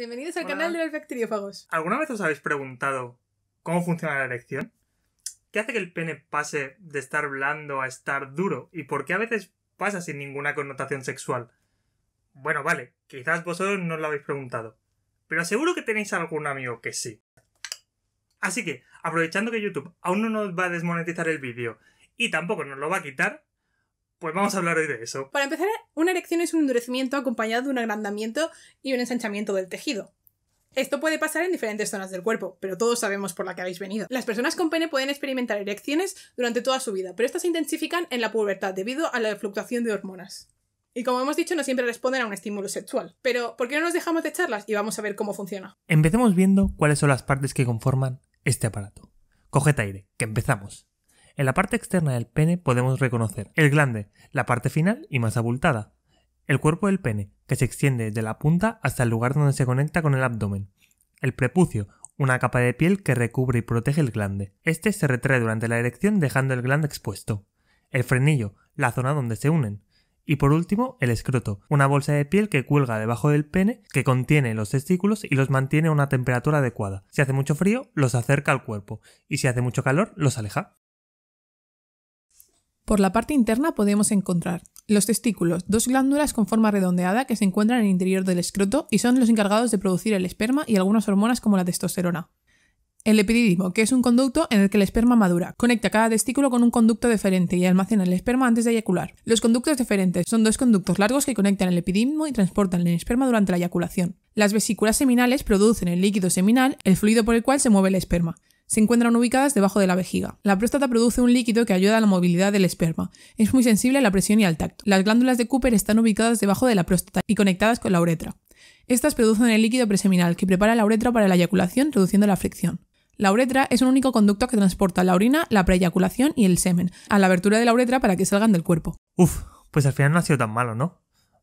Bienvenidos al canal de los bacteriófagos. ¿Alguna vez os habéis preguntado cómo funciona la erección? ¿Qué hace que el pene pase de estar blando a estar duro? ¿Y por qué a veces pasa sin ninguna connotación sexual? Bueno, vale, quizás vosotros no lo habéis preguntado, pero seguro que tenéis algún amigo que sí. Así que, aprovechando que YouTube aún no nos va a desmonetizar el vídeo y tampoco nos lo va a quitar, pues vamos a hablar hoy de eso. Para empezar, una erección es un endurecimiento acompañado de un agrandamiento y un ensanchamiento del tejido. Esto puede pasar en diferentes zonas del cuerpo, pero todos sabemos por la que habéis venido. Las personas con pene pueden experimentar erecciones durante toda su vida, pero estas se intensifican en la pubertad debido a la fluctuación de hormonas. Y como hemos dicho, no siempre responden a un estímulo sexual. Pero, ¿por qué no nos dejamos de charlas y vamos a ver cómo funciona? Empecemos viendo cuáles son las partes que conforman este aparato. Coged aire, que empezamos. En la parte externa del pene podemos reconocer el glande, la parte final y más abultada, el cuerpo del pene, que se extiende desde la punta hasta el lugar donde se conecta con el abdomen, el prepucio, una capa de piel que recubre y protege el glande. Este se retrae durante la erección dejando el glande expuesto, el frenillo, la zona donde se unen, y por último, el escroto, una bolsa de piel que cuelga debajo del pene que contiene los testículos y los mantiene a una temperatura adecuada. Si hace mucho frío, los acerca al cuerpo, y si hace mucho calor, los aleja. Por la parte interna podemos encontrar los testículos, dos glándulas con forma redondeada que se encuentran en el interior del escroto y son los encargados de producir el esperma y algunas hormonas como la testosterona. El epididimo, que es un conducto en el que el esperma madura, conecta cada testículo con un conducto deferente y almacena el esperma antes de eyacular. Los conductos deferentes son dos conductos largos que conectan el epididimo y transportan el esperma durante la eyaculación. Las vesículas seminales producen el líquido seminal, el fluido por el cual se mueve el esperma se encuentran ubicadas debajo de la vejiga. La próstata produce un líquido que ayuda a la movilidad del esperma. Es muy sensible a la presión y al tacto. Las glándulas de Cooper están ubicadas debajo de la próstata y conectadas con la uretra. Estas producen el líquido preseminal que prepara la uretra para la eyaculación reduciendo la fricción. La uretra es un único conducto que transporta la orina, la preeyaculación y el semen a la abertura de la uretra para que salgan del cuerpo. Uf, pues al final no ha sido tan malo, ¿no?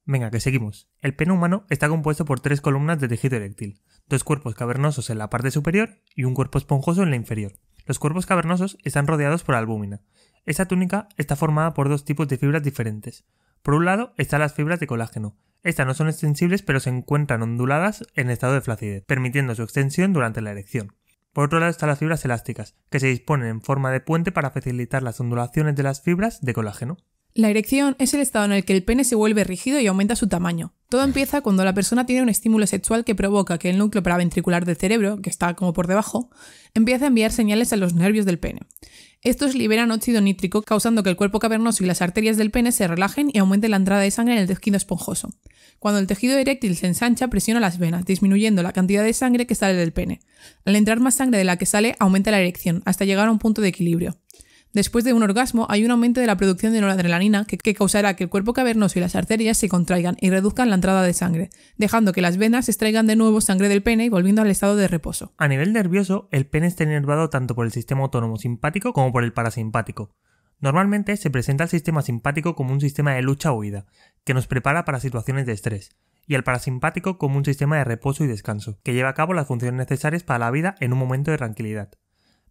Venga, que seguimos. El pene humano está compuesto por tres columnas de tejido eréctil, dos cuerpos cavernosos en la parte superior y un cuerpo esponjoso en la inferior. Los cuerpos cavernosos están rodeados por albúmina. Esta túnica está formada por dos tipos de fibras diferentes. Por un lado están las fibras de colágeno. Estas no son extensibles pero se encuentran onduladas en estado de flacidez, permitiendo su extensión durante la erección. Por otro lado están las fibras elásticas, que se disponen en forma de puente para facilitar las ondulaciones de las fibras de colágeno. La erección es el estado en el que el pene se vuelve rígido y aumenta su tamaño. Todo empieza cuando la persona tiene un estímulo sexual que provoca que el núcleo paraventricular del cerebro, que está como por debajo, empiece a enviar señales a los nervios del pene. Estos liberan óxido nítrico, causando que el cuerpo cavernoso y las arterias del pene se relajen y aumente la entrada de sangre en el tejido esponjoso. Cuando el tejido eréctil se ensancha, presiona las venas, disminuyendo la cantidad de sangre que sale del pene. Al entrar más sangre de la que sale, aumenta la erección, hasta llegar a un punto de equilibrio. Después de un orgasmo hay un aumento de la producción de noradrenalina que, causará que el cuerpo cavernoso y las arterias se contraigan y reduzcan la entrada de sangre, dejando que las venas extraigan de nuevo sangre del pene y volviendo al estado de reposo. A nivel nervioso, el pene está enervado tanto por el sistema autónomo simpático como por el parasimpático. Normalmente se presenta al sistema simpático como un sistema de lucha o huida, que nos prepara para situaciones de estrés, y al parasimpático como un sistema de reposo y descanso, que lleva a cabo las funciones necesarias para la vida en un momento de tranquilidad.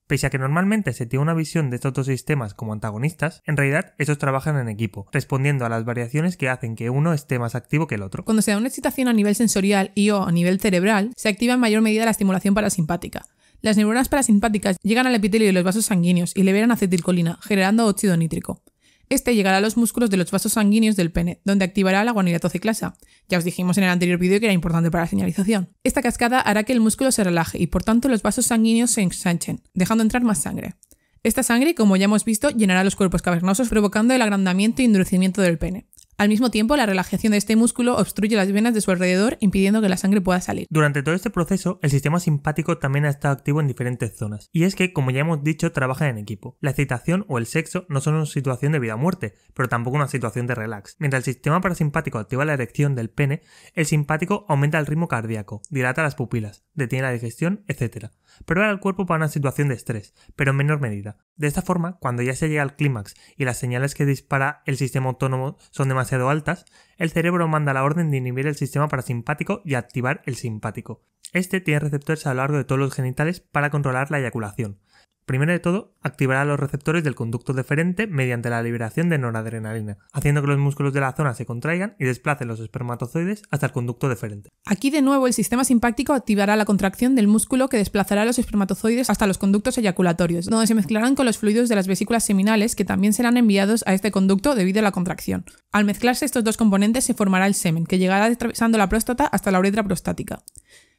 Pese a que normalmente se tiene una visión de estos dos sistemas como antagonistas, en realidad estos trabajan en equipo, respondiendo a las variaciones que hacen que uno esté más activo que el otro. Cuando se da una excitación a nivel sensorial y o a nivel cerebral, se activa en mayor medida la estimulación parasimpática. Las neuronas parasimpáticas llegan al epitelio de los vasos sanguíneos y liberan acetilcolina, generando óxido nítrico. Este llegará a los músculos de los vasos sanguíneos del pene, donde activará la guanilatociclasa. Ya os dijimos en el anterior vídeo que era importante para la señalización. Esta cascada hará que el músculo se relaje y por tanto los vasos sanguíneos se ensanchen, dejando entrar más sangre. Esta sangre, como ya hemos visto, llenará los cuerpos cavernosos provocando el agrandamiento y endurecimiento del pene. Al mismo tiempo, la relajación de este músculo obstruye las venas de su alrededor, impidiendo que la sangre pueda salir. Durante todo este proceso, el sistema simpático también ha estado activo en diferentes zonas. Y es que, como ya hemos dicho, trabaja en equipo. La excitación o el sexo no son una situación de vida o muerte, pero tampoco una situación de relax. Mientras el sistema parasimpático activa la erección del pene, el simpático aumenta el ritmo cardíaco, dilata las pupilas, detiene la digestión, etc. Prepara el cuerpo para una situación de estrés, pero en menor medida. De esta forma, cuando ya se llega al clímax y las señales que dispara el sistema autónomo son demasiado altas, el cerebro manda la orden de inhibir el sistema parasimpático y activar el simpático. Este tiene receptores a lo largo de todos los genitales para controlar la eyaculación. Primero de todo, activará los receptores del conducto deferente mediante la liberación de noradrenalina, haciendo que los músculos de la zona se contraigan y desplacen los espermatozoides hasta el conducto deferente. Aquí de nuevo el sistema simpático activará la contracción del músculo que desplazará los espermatozoides hasta los conductos eyaculatorios, donde se mezclarán con los fluidos de las vesículas seminales que también serán enviados a este conducto debido a la contracción. Al mezclarse estos dos componentes se formará el semen, que llegará atravesando la próstata hasta la uretra prostática.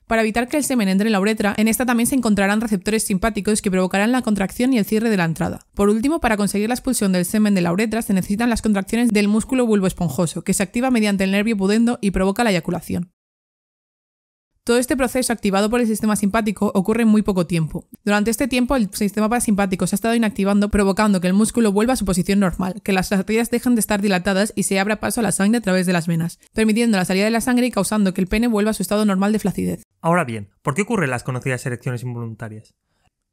Para evitar que el semen entre en la uretra, en esta también se encontrarán receptores simpáticos que provocarán la contracción y el cierre de la entrada. Por último, para conseguir la expulsión del semen de la uretra se necesitan las contracciones del músculo bulbo esponjoso, que se activa mediante el nervio pudendo y provoca la eyaculación. Todo este proceso activado por el sistema simpático ocurre en muy poco tiempo. Durante este tiempo el sistema parasimpático se ha estado inactivando provocando que el músculo vuelva a su posición normal, que las arterias dejen de estar dilatadas y se abra paso a la sangre a través de las venas, permitiendo la salida de la sangre y causando que el pene vuelva a su estado normal de flacidez. Ahora bien, ¿por qué ocurren las conocidas erecciones involuntarias?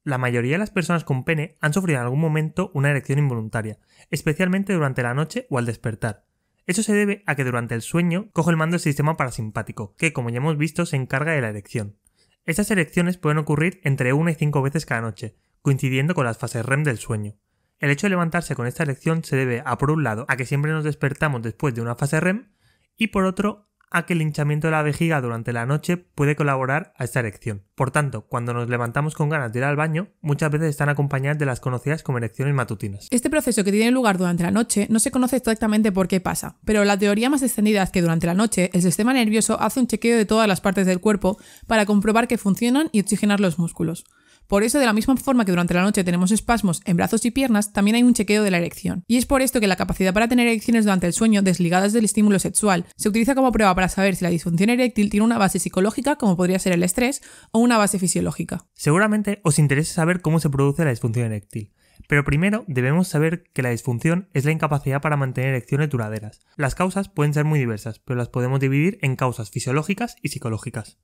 La mayoría de las personas con pene han sufrido en algún momento una erección involuntaria, especialmente durante la noche o al despertar. Eso se debe a que durante el sueño cojo el mando del sistema parasimpático, que como ya hemos visto se encarga de la erección. Estas erecciones pueden ocurrir entre una y cinco veces cada noche, coincidiendo con las fases REM del sueño. El hecho de levantarse con esta erección se debe a, por un lado, a que siempre nos despertamos después de una fase REM, y por otro, a que el hinchamiento de la vejiga durante la noche puede colaborar a esta erección. Por tanto, cuando nos levantamos con ganas de ir al baño, muchas veces están acompañadas de las conocidas como erecciones matutinas. Este proceso que tiene lugar durante la noche no se conoce exactamente por qué pasa, pero la teoría más extendida es que durante la noche el sistema nervioso hace un chequeo de todas las partes del cuerpo para comprobar que funcionan y oxigenar los músculos. Por eso, de la misma forma que durante la noche tenemos espasmos en brazos y piernas, también hay un chequeo de la erección. Y es por esto que la capacidad para tener erecciones durante el sueño, desligadas del estímulo sexual, se utiliza como prueba para saber si la disfunción eréctil tiene una base psicológica, como podría ser el estrés, o una base fisiológica. Seguramente os interesa saber cómo se produce la disfunción eréctil. Pero primero debemos saber que la disfunción es la incapacidad para mantener erecciones duraderas. Las causas pueden ser muy diversas, pero las podemos dividir en causas fisiológicas y psicológicas.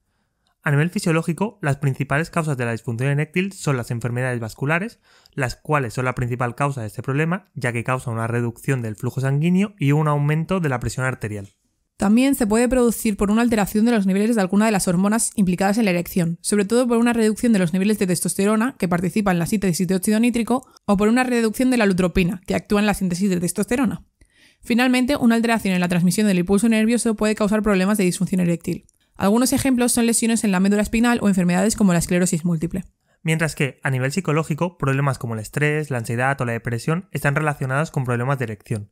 A nivel fisiológico, las principales causas de la disfunción eréctil son las enfermedades vasculares, las cuales son la principal causa de este problema, ya que causa una reducción del flujo sanguíneo y un aumento de la presión arterial. También se puede producir por una alteración de los niveles de alguna de las hormonas implicadas en la erección, sobre todo por una reducción de los niveles de testosterona, que participa en la síntesis de óxido nítrico, o por una reducción de la lutropina, que actúa en la síntesis de testosterona. Finalmente, una alteración en la transmisión del impulso nervioso puede causar problemas de disfunción eréctil. Algunos ejemplos son lesiones en la médula espinal o enfermedades como la esclerosis múltiple. Mientras que, a nivel psicológico, problemas como el estrés, la ansiedad o la depresión están relacionados con problemas de erección.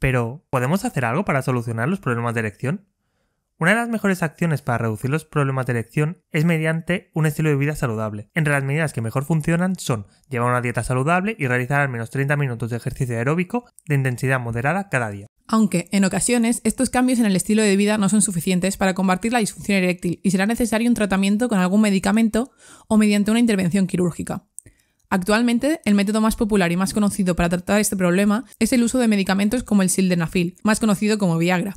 Pero, ¿podemos hacer algo para solucionar los problemas de erección? Una de las mejores acciones para reducir los problemas de erección es mediante un estilo de vida saludable. Entre las medidas que mejor funcionan son llevar una dieta saludable y realizar al menos 30 minutos de ejercicio aeróbico de intensidad moderada cada día. Aunque, en ocasiones, estos cambios en el estilo de vida no son suficientes para combatir la disfunción eréctil y será necesario un tratamiento con algún medicamento o mediante una intervención quirúrgica. Actualmente, el método más popular y más conocido para tratar este problema es el uso de medicamentos como el sildenafil, más conocido como Viagra.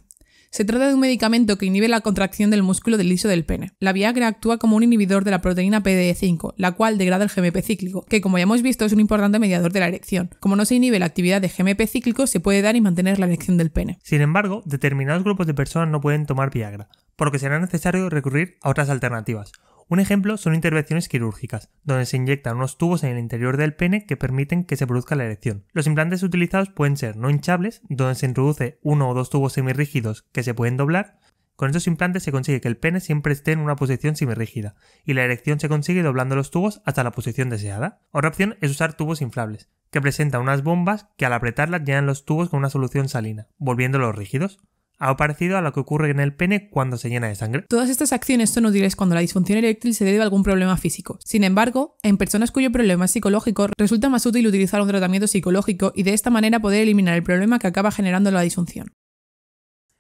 Se trata de un medicamento que inhibe la contracción del músculo del liso del pene. La Viagra actúa como un inhibidor de la proteína PDE5, la cual degrada el GMP cíclico, que como ya hemos visto es un importante mediador de la erección. Como no se inhibe la actividad de GMP cíclico, se puede dar y mantener la erección del pene. Sin embargo, determinados grupos de personas no pueden tomar Viagra, porque será necesario recurrir a otras alternativas un ejemplo son intervenciones quirúrgicas, donde se inyectan unos tubos en el interior del pene que permiten que se produzca la erección. Los implantes utilizados pueden ser no hinchables, donde se introduce uno o dos tubos semirrígidos que se pueden doblar. Con estos implantes se consigue que el pene siempre esté en una posición semirrígida, y la erección se consigue doblando los tubos hasta la posición deseada. Otra opción es usar tubos inflables, que presentan unas bombas que al apretarlas llenan los tubos con una solución salina, volviéndolos rígidos algo parecido a lo que ocurre en el pene cuando se llena de sangre. Todas estas acciones son útiles cuando la disfunción eréctil se debe a algún problema físico. Sin embargo, en personas cuyo problema es psicológico, resulta más útil utilizar un tratamiento psicológico y de esta manera poder eliminar el problema que acaba generando la disfunción.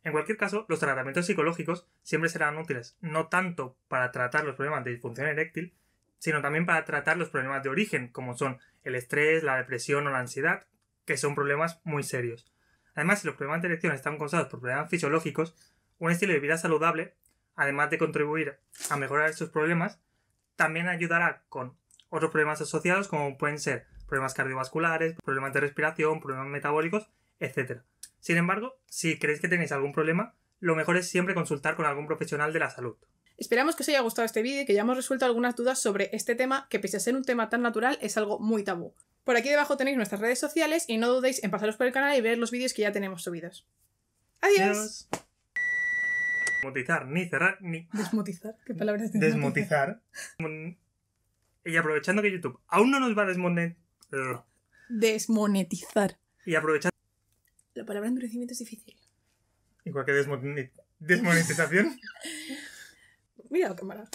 En cualquier caso, los tratamientos psicológicos siempre serán útiles, no tanto para tratar los problemas de disfunción eréctil, sino también para tratar los problemas de origen, como son el estrés, la depresión o la ansiedad, que son problemas muy serios. Además, si los problemas de erección están causados por problemas fisiológicos, un estilo de vida saludable, además de contribuir a mejorar estos problemas, también ayudará con otros problemas asociados como pueden ser problemas cardiovasculares, problemas de respiración, problemas metabólicos, etc. Sin embargo, si creéis que tenéis algún problema, lo mejor es siempre consultar con algún profesional de la salud. Esperamos que os haya gustado este vídeo y que ya hemos resuelto algunas dudas sobre este tema que pese a ser un tema tan natural es algo muy tabú. Por aquí debajo tenéis nuestras redes sociales y no dudéis en pasaros por el canal y ver los vídeos que ya tenemos subidos. ¡Adiós! desmotizar ni cerrar, ni... Desmotizar, ¿qué palabras de Desmotizar. Y aprovechando que YouTube aún no nos va a desmonetizar... Desmonetizar. Y aprovechando... La palabra endurecimiento es difícil. Igual que desmonetización. Mira la cámara.